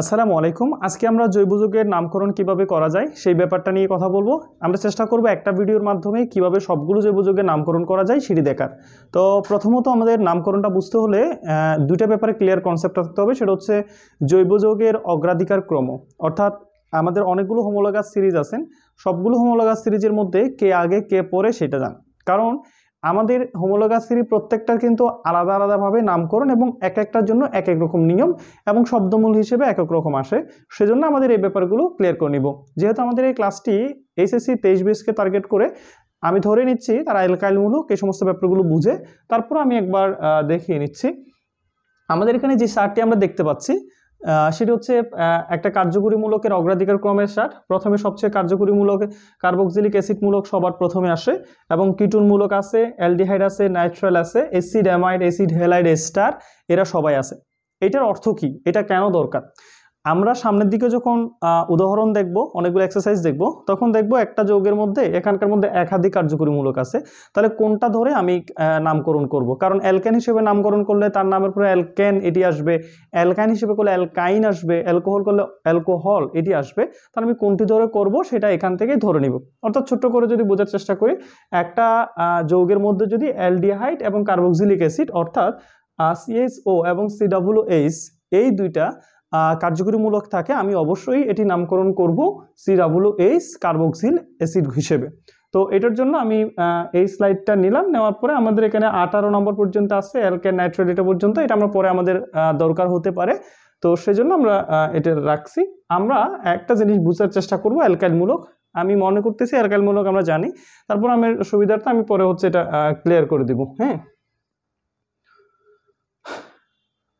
আসসালামু আলাইকুম আজকে আমরা জৈবযুগের নামকরণ কিভাবে করা যায় সেই ব্যাপারটা নিয়ে কথা বলবো আমরা চেষ্টা করব একটা ভিডিওর মাধ্যমে কিভাবে সবগুলো জৈবযুগের নামকরণ করা যায় সেটি দেখার তো প্রথমত আমাদের নামকরণটা বুঝতে হলে দুইটা ব্যাপারে ক্লিয়ার কনসেপ্ট থাকতে হবে সেটা হচ্ছে জৈব অগ্রাধিকার ক্রম অর্থাৎ আমাদের অনেকগুলো হোমোলোগাস সিরিজ আছেন সবগুলো হোমোলোগাস সিরিজের মধ্যে কে আগে কে পরে সেটা জান কারণ আমাদের হোমোলোগাস সিরি প্রত্যেকটার কিন্তু আলাদা আলাদাভাবে নামকরণ এবং এক একটার জন্য এক এক রকম নিয়ম এবং শব্দমূল হিসেবে এক এক রকম আসে সেজন্য আমাদের এই ব্যাপারগুলো ক্লিয়ার করে নিব যেহেতু আমাদের এই ক্লাসটি এইচএসসি তেইশ বিশকে টার্গেট করে আমি ধরে নিচ্ছি তারা এলকাইলমূলক এই সমস্ত ব্যাপারগুলো বুঝে তারপর আমি একবার দেখিয়ে নিচ্ছি আমাদের এখানে যে সারটি আমরা দেখতে পাচ্ছি সেটি হচ্ছে একটা কার্যকরীমূলকের অগ্রাধিকার ক্রমের সার প্রথমে সবচেয়ে কার্যকরীমূলক কার্বক্সিলিক অ্যাসিডমূলক সবার প্রথমে আসে এবং কিটুনমূলক আছে অ্যালডিহাইড আছে নাইট্রাল আছে acid amide acid halide ester এরা সবাই আছে এটার অর্থ কি এটা কেন দরকার আমরা সামনের দিকে যখন উদাহরণ দেখব অনেকগুলো এক্সারসাইজ দেখব তখন দেখব একটা যোগের মধ্যে এখানকার মধ্যে একাধিক কার্যকরী মূলক আছে তাহলে কোনটা ধরে আমি নামকরণ করব। কারণ অ্যালকেন হিসেবে নামকরণ করলে তার নামের পরে অ্যালকেন এটি আসবে অ্যালকাইন হিসেবে করলে অ্যালকাইন আসবে অ্যালকোহল করলে অ্যালকোহল এটি আসবে তাহলে আমি কোনটি ধরে করব সেটা এখান থেকেই ধরে নিব অর্থাৎ ছোট্ট করে যদি বোঝার চেষ্টা করি একটা যৌগের মধ্যে যদি অ্যালডিহাইট এবং কার্বক্সিলিক অ্যাসিড অর্থাৎ ও এবং এইচ এই দুইটা কার্যকরীমূলক থাকে আমি অবশ্যই এটি নামকরণ করব সিরাবুলো এইস কার্বক্সিল অ্যাসিড হিসেবে তো এটার জন্য আমি এই স্লাইডটা নিলাম নেওয়ার পরে আমাদের এখানে আঠারো নম্বর পর্যন্ত আছে এলকে নাইট্রেট এটা পর্যন্ত এটা আমরা পরে আমাদের দরকার হতে পারে তো সেজন্য আমরা এটা রাখছি আমরা একটা জিনিস বুঝার চেষ্টা করব অ্যালকাইলমূলক আমি মনে করতেছি অ্যালকাইলমূলক আমরা জানি তারপর আমার সুবিধার্থে আমি পরে হচ্ছে এটা ক্লিয়ার করে দিব হ্যাঁ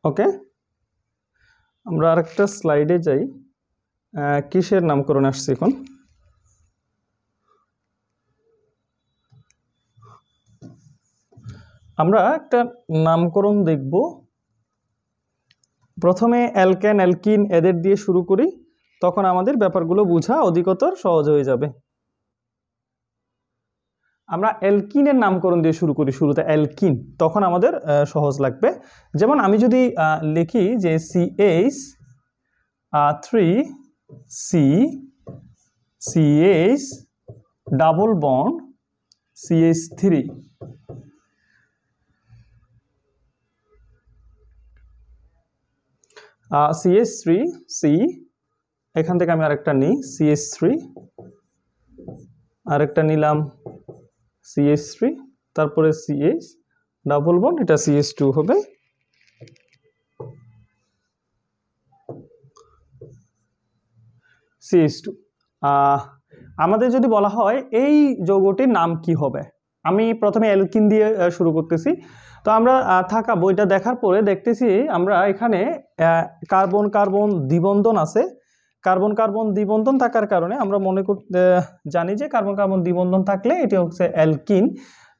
ওকে আমরা আরেকটা স্লাইডে যাই কিসের নামকরণ আসছে এখন আমরা একটা নামকরণ দেখব প্রথমে অ্যালক্যান অ্যালকিন এদের দিয়ে শুরু করি তখন আমাদের ব্যাপারগুলো বোঝা অধিকতর সহজ হয়ে যাবে আমরা অ্যালকিনের নামকরণ দিয়ে শুরু করি শুরুতে অ্যালকিন তখন আমাদের সহজ লাগবে যেমন আমি যদি লিখি যে C H three C C H double bond C H three CS three C এখান থেকে আমি আরেকটা নিই সিএস থ্রি আরেকটা নিলাম সিএস থ্রি তারপরে সিএস ডাবল বন এটা সিএস টু হবে সিএস টু আমাদের যদি বলা হয় এই যৌগটির নাম কি হবে আমি প্রথমে অ্যালকিন দিয়ে শুরু করতেছি তো আমরা থাকা বইটা দেখার পরে দেখতেছি আমরা এখানে কার্বন কার্বন দ্বিবন্ধন আছে কার্বন কার্বন দ্বিবন্ধন থাকার কারণে আমরা মনে করতে জানি যে কার্বন কার্বন দ্বিবন্ধন থাকলে এটি হচ্ছে অ্যালকিন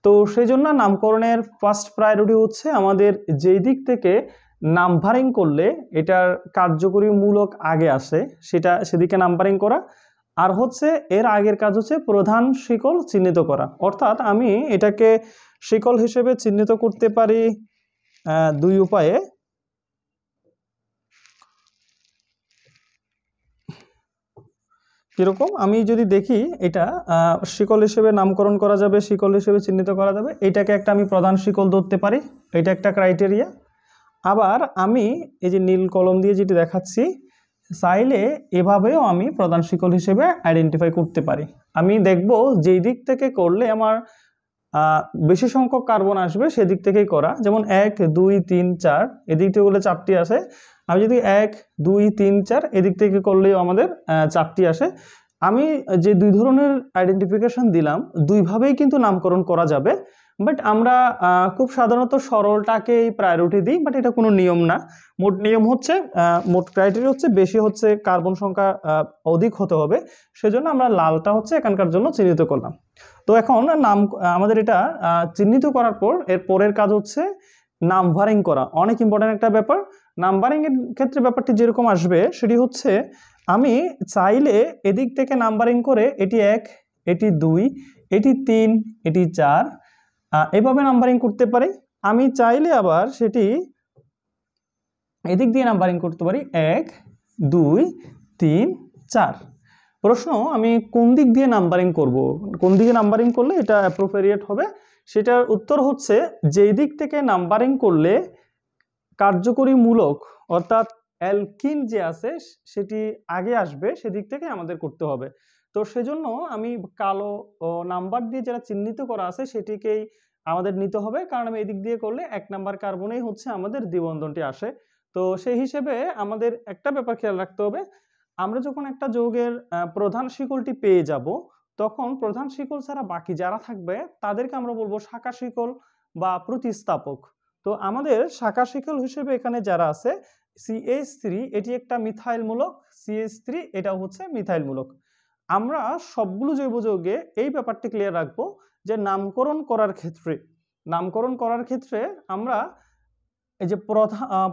তো সেই জন্য নামকরণের ফার্স্ট প্রায়োরিটি হচ্ছে আমাদের যেই দিক থেকে নাম্বারিং করলে এটার কার্যকরী মূলক আগে আসে সেটা সেদিকে নাম্বারিং করা আর হচ্ছে এর আগের কাজ হচ্ছে প্রধান শিকল চিহ্নিত করা অর্থাৎ আমি এটাকে শিকল হিসেবে চিহ্নিত করতে পারি দুই উপায়ে কীরকম আমি যদি দেখি এটা শিকল হিসেবে নামকরণ করা যাবে শিকল হিসেবে চিহ্নিত করা যাবে এটাকে একটা আমি প্রধান শিকল ধরতে পারি এটা একটা ক্রাইটেরিয়া আবার আমি এই যে নীল কলম দিয়ে যেটি দেখাচ্ছি চাইলে এভাবেও আমি প্রধান শিকল হিসেবে আইডেন্টিফাই করতে পারি আমি দেখব যেই দিক থেকে করলে আমার বেশি সংখ্যক কার্বন আসবে সেদিক থেকেই করা যেমন এক দুই তিন চার এদিক থেকে বলে চারটি আসে আমি যদি এক দুই তিন চার এদিক থেকে করলেও আমাদের চাপটি আসে আমি যে দুই ধরনের আইডেন্টিফিকেশন দিলাম দুইভাবেই কিন্তু নামকরণ করা যাবে বাট আমরা খুব সাধারণত সরলটাকেই প্রায়োরিটি দিই বাট এটা কোনো নিয়ম না মোট নিয়ম হচ্ছে মোট ক্রাইটেরিয়া হচ্ছে বেশি হচ্ছে কার্বন সংখ্যা অধিক হতে হবে সেজন্য আমরা লালটা হচ্ছে এখানকার জন্য চিহ্নিত করলাম তো এখন নাম আমাদের এটা চিহ্নিত করার পর এর পরের কাজ হচ্ছে নাম্বারিং করা অনেক ইম্পর্ট্যান্ট একটা ব্যাপার নাম্বারিংয়ের ক্ষেত্রে ব্যাপারটি যেরকম আসবে সেটি হচ্ছে আমি চাইলে এদিক থেকে নাম্বারিং করে এটি এক এটি দুই এটি তিন এটি চার এভাবে নাম্বারিং করতে পারি আমি চাইলে আবার সেটি এদিক দিয়ে নাম্বারিং করতে পারি এক দুই তিন চার প্রশ্ন আমি কোন দিক দিয়ে নাম্বারিং করব। কোন দিকে নাম্বারিং করলে এটা অ্যাপ্রোপ্রিয়েট হবে সেটার উত্তর হচ্ছে যেই দিক থেকে নাম্বারিং করলে কার্যকরীমূলক অর্থাৎ অ্যালকিন যে আছে সেটি আগে আসবে সেদিক থেকে আমাদের করতে হবে তো সেজন্য আমি কালো নাম্বার দিয়ে যারা চিহ্নিত করা আছে সেটিকেই আমাদের নিতে হবে কারণ আমি এদিক দিয়ে করলে এক নাম্বার কার্বনেই হচ্ছে আমাদের দ্বিবন্ধনটি আসে তো সেই হিসেবে আমাদের একটা ব্যাপার খেয়াল রাখতে হবে আমরা যখন একটা যৌগের প্রধান শিকলটি পেয়ে যাব তখন প্রধান শিকল ছাড়া বাকি যারা থাকবে তাদেরকে আমরা বলবো শাখা শিকল বা প্রতিস্থাপক তো আমাদের শাখা শিকল হিসেবে এখানে যারা আছে সিএইচ থ্রি এটি একটা মিথাইলমূলক সিএইচ থ্রি এটা হচ্ছে মিথাইলমূলক আমরা সবগুলো জৈব যৌগে এই ব্যাপারটি ক্লিয়ার রাখবো যে নামকরণ করার ক্ষেত্রে নামকরণ করার ক্ষেত্রে আমরা এই যে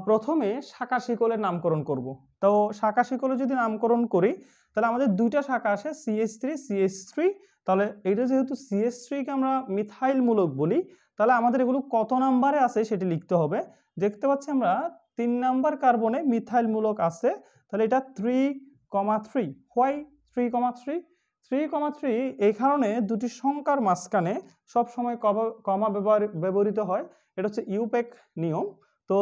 প্রথমে শাখা শিকলের নামকরণ করব। তো শাখা শিকলে যদি নামকরণ করি তাহলে আমাদের দুইটা শাখা আসে সিএস থ্রি সিএস থ্রি তাহলে এটা যেহেতু সিএস থ্রিকে আমরা মিথাইলমূলক বলি তাহলে আমাদের এগুলো কত নাম্বারে আছে সেটি লিখতে হবে দেখতে পাচ্ছি আমরা তিন নাম্বার কার্বনে মিথাইল মূলক আছে তাহলে এটা three comma three why three comma three three comma three এই কারণে দুটি সংখ্যার মাঝখানে সবসময় কমা ব্যবহার ব্যবহৃত হয় এটা হচ্ছে ইউপেক নিয়ম তো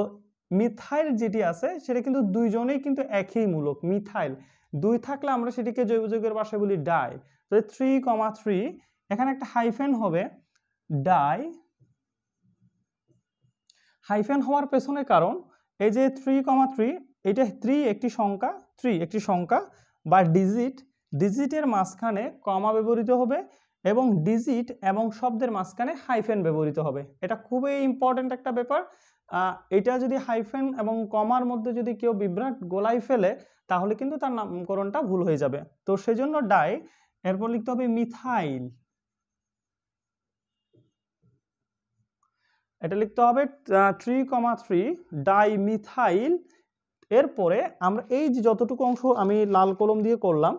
মিথাইল যেটি আছে সেটা কিন্তু দুইজনেই কিন্তু একই মূলক মিথাইল দুই থাকলে আমরা সেটিকে জৈব যৌগের বাসায় বলি ডাই তো থ্রি কমা থ্রি এখানে একটা হাইফেন হবে ডাই হাইফেন হওয়ার পেছনে কারণ এই যে থ্রি কমা থ্রি এটা থ্রি একটি সংখ্যা থ্রি একটি সংখ্যা বা ডিজিট ডিজিটের মাঝখানে কমা ব্যবহৃত হবে এবং ডিজিট এবং শব্দের মাঝখানে হাইফেন ব্যবহৃত হবে এটা খুবই ইম্পর্ট্যান্ট একটা ব্যাপার এটা যদি হাইফেন এবং কমার মধ্যে যদি কেউ বিভ্রাট গোলাই ফেলে তাহলে কিন্তু তার নামকরণটা ভুল হয়ে যাবে তো সেজন্য ডাই এরপর লিখতে হবে মিথাইল এটা লিখতে হবে থ্রি কমা থ্রি ডাইমিথাইল এরপরে আমরা এই যে যতটুকু অংশ আমি লাল কলম দিয়ে করলাম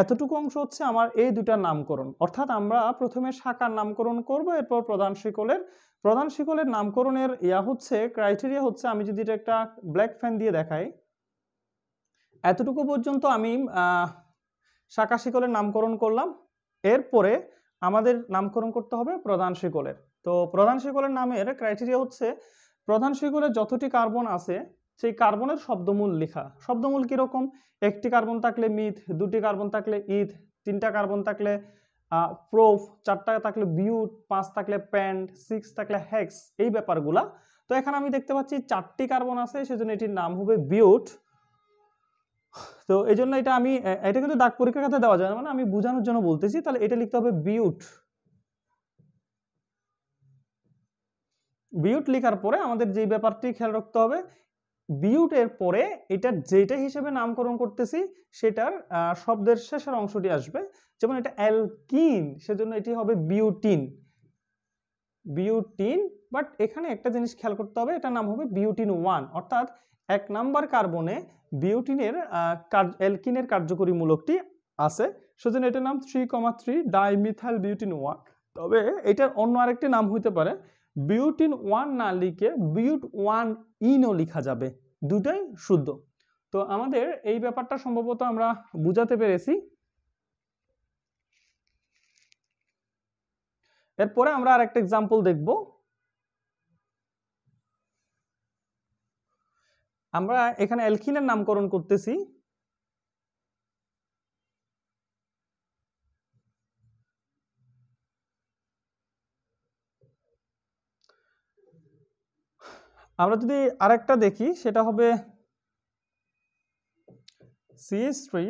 এতটুকু অংশ হচ্ছে আমার এই দুটার নামকরণ অর্থাৎ আমরা প্রথমে শাখার নামকরণ করব এরপর প্রধান শিকলের প্রধান শিকলের নামকরণের ইয়া হচ্ছে ক্রাইটেরিয়া হচ্ছে আমি যদি এটা একটা ব্ল্যাক ফ্যান দিয়ে দেখাই এতটুকু পর্যন্ত আমি শাখা শিকলের নামকরণ করলাম এরপরে আমাদের নামকরণ করতে হবে প্রধান শিকলের তো প্রধান শিকলের নামের ক্রাইটেরিয়া হচ্ছে প্রধান শিকলে যতটি কার্বন আছে সেই কার্বনের শব্দমূল লেখা শব্দমূল কীরকম একটি কার্বন থাকলে মিথ দুটি কার্বন থাকলে ইথ তিনটা কার্বন থাকলে প্রোফ চারটা থাকলে বিউট পাঁচ থাকলে প্যান্ট সিক্স থাকলে হ্যাক্স এই ব্যাপারগুলা তো এখানে আমি দেখতে পাচ্ছি চারটি কার্বন আছে সেজন্য এটির নাম হবে বিউট তো এই জন্য এটা আমি এটা কিন্তু দাগ পরীক্ষার কাছে দেওয়া যায় মানে আমি বোঝানোর জন্য বলতেছি তাহলে এটা লিখতে হবে বিউট বিউট লেখার পরে আমাদের যেই ব্যাপারটি খেয়াল রাখতে হবে বিউটের পরে এটার যেটা হিসেবে নামকরণ করতেছি সেটার শব্দের শেষের অংশটি আসবে যেমন এটা অ্যালকিন সেজন্য এটি হবে বিউটিন বিউটিন বাট এখানে একটা জিনিস খেয়াল করতে হবে এটার নাম হবে বিউটিন ওয়ান অর্থাৎ এক নাম্বার কার্বনে বিউটিনের অ্যালকিনের কার্যকরী মূলকটি আছে সেজন্য এটার নাম three comma three dimethyl butene one তবে এটার অন্য আরেকটি নাম হইতে পারে বিউটিন ওয়ান না লিখে বিউট ওয়ান ইনও লিখা যাবে দুটাই শুদ্ধ তো আমাদের এই ব্যাপারটা সম্ভবত আমরা বুঝাতে পেরেছি এরপরে আমরা আর একটা এক্সাম্পল দেখব আমরা এখানে অ্যালকিনের নামকরণ করতেছি আমরা যদি আরেকটা দেখি সেটা হবে CS three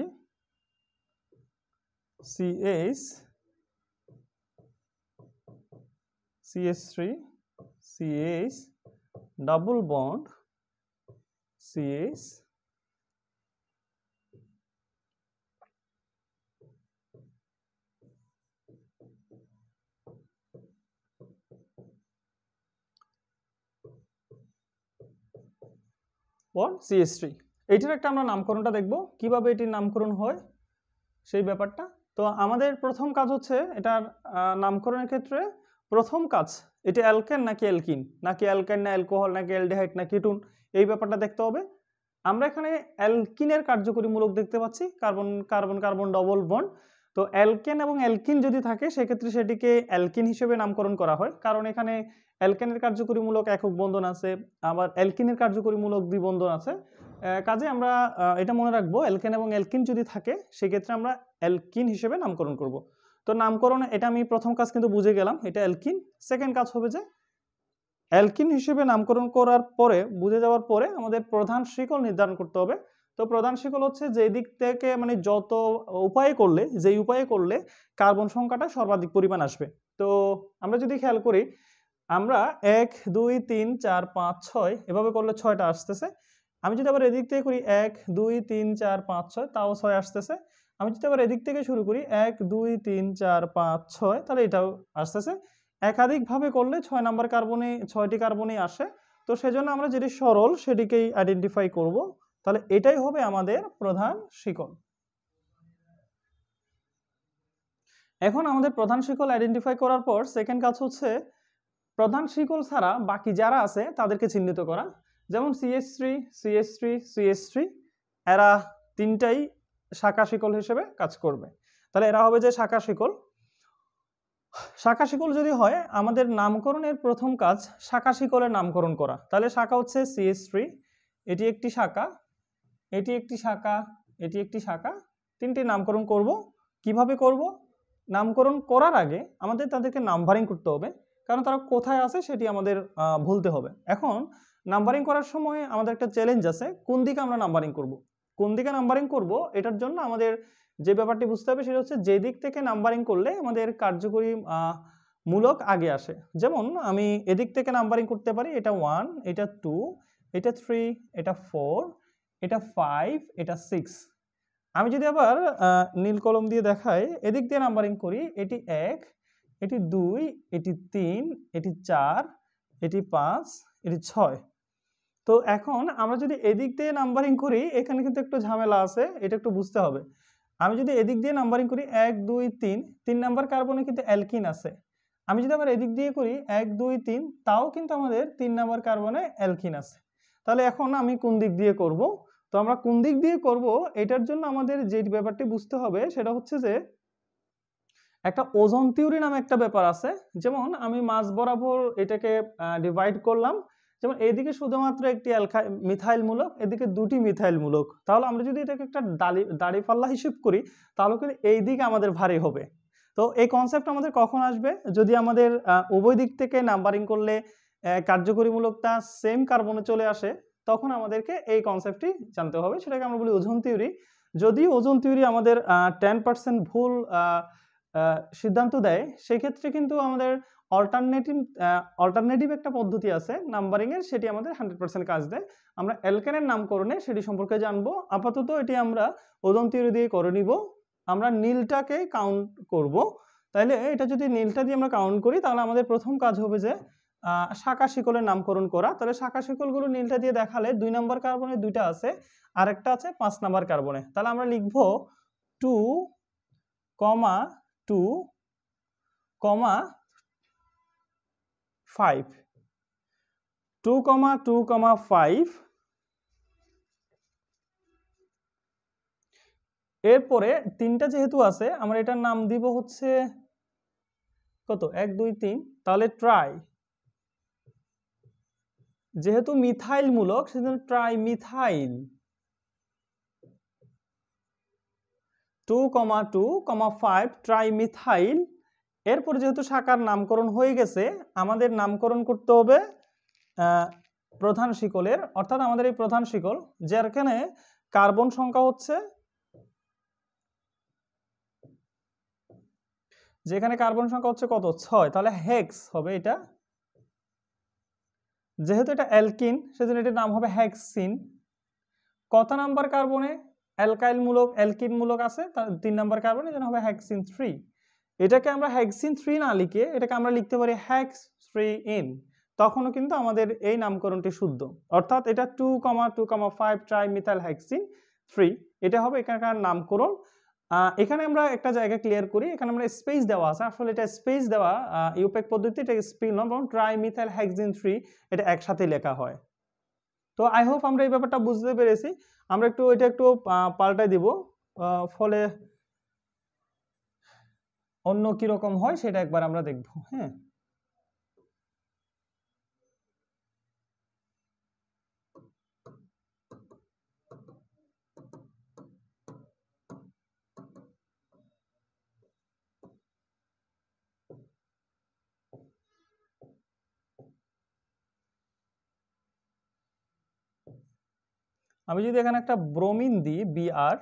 CS CS three CS double bond CS one CS three এইটার একটা আমরা নামকরণটা দেখব কিভাবে এটির নামকরণ হয় সেই ব্যাপারটা তো আমাদের প্রথম কাজ হচ্ছে এটার নামকরণের ক্ষেত্রে প্রথম কাজ এটি অ্যালকেন নাকি অ্যালকিন নাকি অ্যালকেন না অ্যালকোহল নাকি অ্যালডিহাইড না কিটুন এই ব্যাপারটা দেখতে হবে আমরা এখানে অ্যালকিনের কার্যকরী মূলক দেখতে পাচ্ছি carbon carbon carbon double bond তো অ্যালকেন এবং অ্যালকিন যদি থাকে সেক্ষেত্রে সেটিকে অ্যালকিন হিসেবে নামকরণ করা হয় কারণ এখানে অ্যালকেনের কার্যকরীমূলক একক বন্ধন আছে আবার অ্যালকিনের কার্যকরীমূলক দ্বিবন্ধন আছে কাজে আমরা এটা মনে রাখবো অ্যালকেন এবং অ্যালকিন যদি থাকে সেক্ষেত্রে আমরা অ্যালকিন হিসেবে নামকরণ করব। তো নামকরণ এটা আমি প্রথম কাজ কিন্তু বুঝে গেলাম এটা অ্যালকিন সেকেন্ড কাজ হবে যে অ্যালকিন হিসেবে নামকরণ করার পরে বুঝে যাওয়ার পরে আমাদের প্রধান শিকল নির্ধারণ করতে হবে তো প্রধান শিকল হচ্ছে যে দিক থেকে মানে যত উপায়ে করলে যেই উপায়ে করলে কার্বন সংখ্যাটা সর্বাধিক পরিমাণ আসবে তো আমরা যদি খেয়াল করি আমরা এক দুই তিন চার পাঁচ ছয় এভাবে করলে ছয়টা আসতেছে আমি যদি আবার এদিক থেকে করি এক দুই তিন চার পাঁচ ছয় তাও ছয় আসতেছে আমি যদি আবার এদিক থেকে শুরু করি এক দুই তিন চার পাঁচ ছয় তাহলে এটাও আসতেছে একাধিকভাবে করলে ছয় নাম্বার কার্বনে ছয়টি কার্বনেই আসে তো সেজন্য আমরা যেটি সরল সেটিকেই আইডেন্টিফাই করব তাহলে এটাই হবে আমাদের প্রধান শিকল এখন আমাদের প্রধান শিকল আইডেন্টিফাই করার পর সেকেন্ড কাজ হচ্ছে প্রধান শিকল ছাড়া বাকি যারা আছে তাদেরকে চিহ্নিত করা যেমন CS three CS three CS three এরা তিনটাই শাখা শিকল হিসেবে কাজ করবে তাহলে এরা হবে যে শাখা শিকল শাখা শিকল যদি হয় আমাদের নামকরণের প্রথম কাজ শাখা শিকলের নামকরণ করা তাহলে শাখা হচ্ছে সিএস থ্রি এটি একটি শাখা এটি একটি শাখা এটি একটি শাখা তিনটি নামকরণ করব কিভাবে করব নামকরণ করার আগে আমাদের তাদেরকে নাম্বারিং করতে হবে কারণ তারা কোথায় আছে সেটি আমাদের ভুলতে হবে এখন নাম্বারিং করার সময় আমাদের একটা চ্যালেঞ্জ আছে কোন দিকে আমরা নাম্বারিং করব। কোন দিকে নাম্বারিং করব এটার জন্য আমাদের যে ব্যাপারটি বুঝতে হবে সেটা হচ্ছে যে দিক থেকে নাম্বারিং করলে আমাদের কার্যকরী মূলক আগে আসে যেমন আমি এদিক থেকে নাম্বারিং করতে পারি এটা ওয়ান এটা টু এটা থ্রি এটা ফোর এটা ফাইভ এটা সিক্স আমি যদি আবার নীল কলম দিয়ে দেখাই এদিক দিয়ে নাম্বারিং করি এটি এক এটি দুই এটি তিন এটি চার এটি পাঁচ এটি ছয় তো এখন আমরা যদি এদিক দিয়ে নাম্বারিং করি এখানে কিন্তু একটু ঝামেলা আছে এটা একটু বুঝতে হবে আমি যদি এদিক দিয়ে নাম্বারিং করি এক দুই তিন তিন নাম্বার কার্বনে কিন্তু অ্যালকিন আছে আমি যদি আবার এদিক দিয়ে করি এক দুই তিন তাও কিন্তু আমাদের তিন নাম্বার কার্বনে অ্যালকিন আছে তাহলে এখন আমি কোন দিক দিয়ে করব তো আমরা কোন দিক দিয়ে করব এটার জন্য আমাদের যে ব্যাপারটি বুঝতে হবে সেটা হচ্ছে যে একটা ওজন থিওরি নামে একটা ব্যাপার আছে যেমন আমি মাছ বরাবর এটাকে ডিভাইড করলাম যেমন এদিকে শুধুমাত্র একটি মিথাইল মিথাইলমূলক এদিকে দুটি মিথাইলমূলক তাহলে আমরা যদি এটাকে একটা দাড়ি দাড়িপাল্লা হিসেব করি তাহলে কিন্তু এই দিকে আমাদের ভারী হবে তো এই কনসেপ্ট আমাদের কখন আসবে যদি আমাদের উভয় দিক থেকে নাম্বারিং করলে কার্যকরীমূলকটা সেম কার্বনে চলে আসে তখন আমাদেরকে এই কনসেপ্টটি জানতে হবে সেটাকে আমরা বলি ওজন থিওরি যদি ওজন থিওরি আমাদের টেন পার্সেন্ট ভুল সিদ্ধান্ত দেয় সেক্ষেত্রে কিন্তু আমাদের অল্টারনেটিভ অল্টারনেটিভ একটা পদ্ধতি আছে নাম্বারিংয়ের সেটি আমাদের হান্ড্রেড পার্সেন্ট কাজ দেয় আমরা অ্যালকেনের নামকরণে সেটি সম্পর্কে জানবো আপাতত এটি আমরা ওজন থিওরি দিয়ে করে নিব আমরা নীলটাকে কাউন্ট করব তাহলে এটা যদি নীলটা দিয়ে আমরা কাউন্ট করি তাহলে আমাদের প্রথম কাজ হবে যে শাখা শিকলের নামকরণ করা তাহলে শাখা শিকলগুলো নীলটা দিয়ে দেখালে দুই নম্বর কার্বনে দুইটা আছে আরেকটা আছে পাঁচ নম্বর কার্বনে তাহলে আমরা লিখব two comma two comma five two comma two comma five এরপরে তিনটা যেহেতু আছে আমরা এটার নাম দিব হচ্ছে কত এক দুই তিন তাহলে ট্রাই যেহেতু মিথাইল মূলক সেজন্য methyl two comma two comma five trimethyl এরপর যেহেতু শাখার নামকরণ হয়ে গেছে আমাদের নামকরণ করতে হবে প্রধান শিকলের অর্থাৎ আমাদের এই প্রধান শিকল যেখানে কার্বন সংখ্যা হচ্ছে যেখানে কার্বন সংখ্যা হচ্ছে কত ছয় তাহলে হেক্স হবে এটা যেহেতু এটা অ্যালকিন সেজন্য এটির নাম হবে হ্যাক্সিন কত নাম্বার কার্বনে অ্যালকাইলমূলক অ্যালকিনমূলক আছে তার তিন নাম্বার কার্বনে যেন হবে হ্যাক্সিন থ্রি এটাকে আমরা হ্যাক্সিন থ্রি না লিখে এটাকে আমরা লিখতে পারি হ্যাক্স থ্রি ইন তখনও কিন্তু আমাদের এই নামকরণটি শুদ্ধ অর্থাৎ এটা two comma two comma five trimethyl hexene three এটা হবে এখানকার নামকরণ এখানে আমরা একটা জায়গা ক্লিয়ার করি এখানে আমরা স্পেস দেওয়া আছে আসলে এটা স্পেস দেওয়া ইউপেক পদ্ধতি এটা স্পিনম এবং মিথাইল হ্যাক্সিন থ্রি এটা একসাথে লেখা হয় তো আই হোপ আমরা এই ব্যাপারটা বুঝতে পেরেছি আমরা একটু এটা একটু পাল্টাই দিব ফলে অন্য কীরকম হয় সেটা একবার আমরা দেখব হ্যাঁ আমি যদি এখানে একটা ব্রোমিন দিই বিআর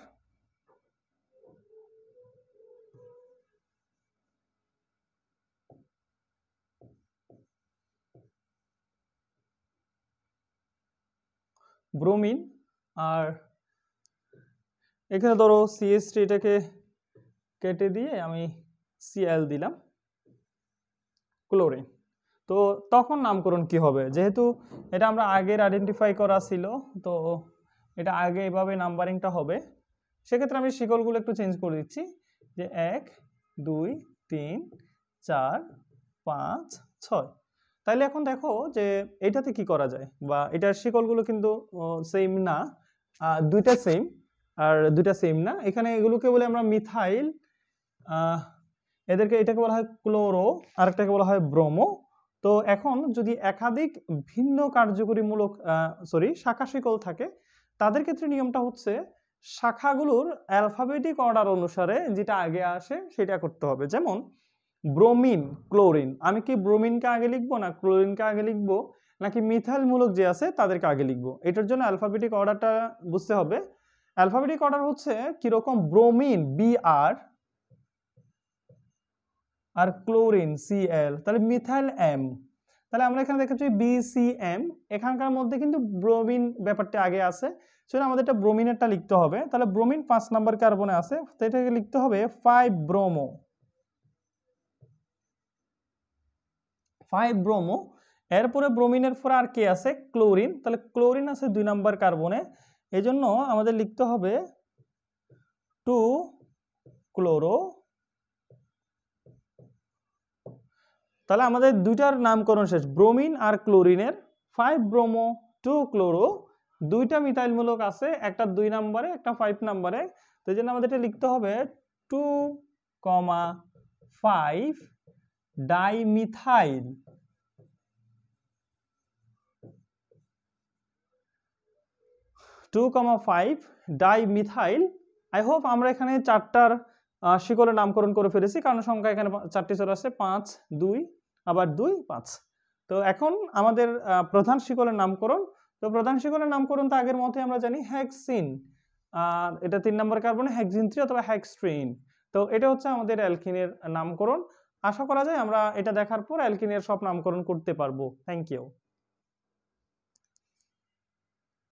ব্রোমিন আর এখানে ধরো সিএসটি এটাকে কেটে দিয়ে আমি সিএল দিলাম ক্লোরিন তো তখন নামকরণ কি হবে যেহেতু এটা আমরা আগের আইডেন্টিফাই করা ছিল তো এটা আগে এভাবে নাম্বারিংটা হবে সেক্ষেত্রে আমি শিকলগুলো একটু চেঞ্জ করে দিচ্ছি যে এক দুই তিন চার পাঁচ ছয় তাইলে এখন দেখো যে এটাতে কি করা যায় বা এটার শিকলগুলো কিন্তু সেম না দুইটা সেম আর দুইটা সেম না এখানে এগুলোকে বলে আমরা মিথাইল এদেরকে এটাকে বলা হয় ক্লোরো আরেকটাকে বলা হয় ব্রোমো তো এখন যদি একাধিক ভিন্ন কার্যকরীমূলক সরি শাখা শিকল থাকে তাদের ক্ষেত্রে নিয়মটা হচ্ছে শাখাগুলোর অ্যালফাবেটিক অর্ডার অনুসারে যেটা আগে আসে সেটা করতে হবে যেমন ব্রোমিন ক্লোরিন আমি কি ব্রোমিনকে আগে লিখবো না ক্লোরিনকে আগে লিখবো নাকি মিথাইলমূলক যে আছে তাদেরকে আগে লিখবো এটার জন্য অ্যালফাবেটিক অর্ডারটা বুঝতে হবে অ্যালফাবেটিক অর্ডার হচ্ছে কীরকম ব্রোমিন বি আর আর ক্লোরিন সি এল তাহলে মিথাইল এম তাহলে আমরা এখানে দেখাচ্ছি বিসিএম এখানকার মধ্যে কিন্তু ব্রোমিন ব্যাপারটা আগে আছে সেটা আমাদের একটা ব্রোমিনেরটা লিখতে হবে তাহলে ব্রোমিন পাঁচ নাম্বার কার্বনে আছে তো এটাকে লিখতে হবে ফাইভ ব্রোমো ফাইভ ব্রোমো এরপরে ব্রোমিনের পরে আর কে আছে ক্লোরিন তাহলে ক্লোরিন আছে দুই নাম্বার কার্বনে এজন্য আমাদের লিখতে হবে টু ক্লোরো তাহলে আমাদের দুইটার নামকরণ শেষ ব্রোমিন আর ক্লোরিনের ফাইভ ব্রোমো টু ক্লোরো দুইটা মিথাইলমূলক আছে একটা দুই নাম্বারে একটা ফাইভ নাম্বারে তো এই জন্য আমাদের এটা লিখতে হবে two comma five dimethyl two comma five dimethyl I hope আমরা এখানে চারটার শিকলের নামকরণ করে ফেলেছি কারণ সংখ্যা এখানে চারটি চলে আসছে পাঁচ দুই আবার দুই পাঁচ তো এখন আমাদের প্রধান শিকলের নামকরণ তো প্রধান শিকলের নামকরণ তো আগের মতে আমরা জানি হ্যাক্সিন এটা তিন নম্বর কার্বনে হ্যাক্সিন থ্রি অথবা হ্যাক্সট্রিন তো এটা হচ্ছে আমাদের অ্যালকিনের নামকরণ আশা করা যায় আমরা এটা দেখার পর অ্যালকিনের সব নামকরণ করতে পারবো থ্যাংক ইউ